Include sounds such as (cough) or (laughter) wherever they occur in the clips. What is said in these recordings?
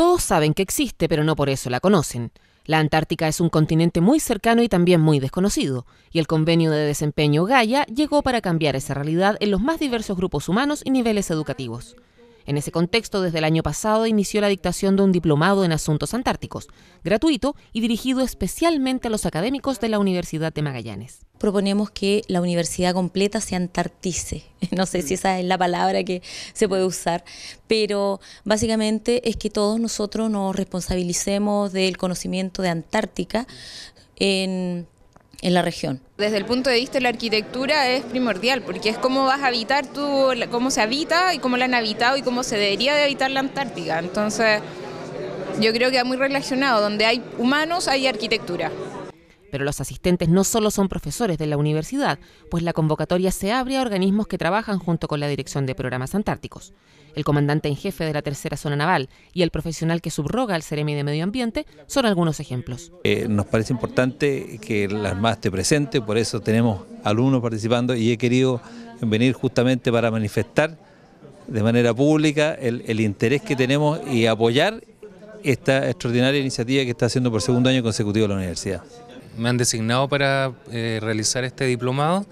Todos saben que existe, pero no por eso la conocen. La Antártica es un continente muy cercano y también muy desconocido, y el convenio de desempeño Gaia llegó para cambiar esa realidad en los más diversos grupos humanos y niveles educativos. En ese contexto, desde el año pasado inició la dictación de un diplomado en asuntos antárticos, gratuito y dirigido especialmente a los académicos de la Universidad de Magallanes. Proponemos que la universidad completa se antartice. (laughs) No sé si esa es la palabra que se puede usar, pero básicamente es que todos nosotros nos responsabilicemos del conocimiento de Antártica en en la región. Desde el punto de vista de la arquitectura es primordial, porque es cómo vas a habitar tú, cómo se habita y cómo la han habitado y cómo se debería de habitar la Antártica. Entonces, yo creo que es muy relacionado, donde hay humanos hay arquitectura. Pero los asistentes no solo son profesores de la universidad, pues la convocatoria se abre a organismos que trabajan junto con la Dirección de Programas Antárticos. El comandante en jefe de la tercera zona naval y el profesional que subroga al Ceremi de Medio Ambiente son algunos ejemplos. Eh, nos parece importante que las más esté presente, por eso tenemos alumnos participando y he querido venir justamente para manifestar de manera pública el interés que tenemos y apoyar esta extraordinaria iniciativa que está haciendo por segundo año consecutivo la universidad me han designado para eh, realizar este diplomado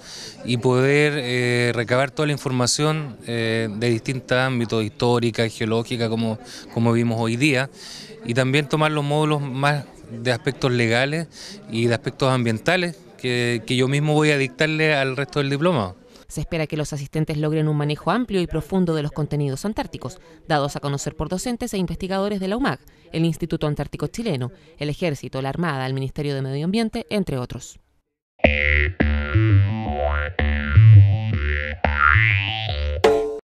y poder eh, recabar toda la información eh, de distintos ámbitos, histórica, geológica, como, como vimos hoy día, y también tomar los módulos más de aspectos legales y de aspectos ambientales que yo mismo voy a dictarle al resto del diplomado. Se espera que los asistentes logren un manejo amplio y profundo de los contenidos antárticos, dados a conocer por docentes e investigadores de la UMAC, el Instituto Antártico Chileno, el Ejército, la Armada, el Ministerio de Medio Ambiente, entre otros.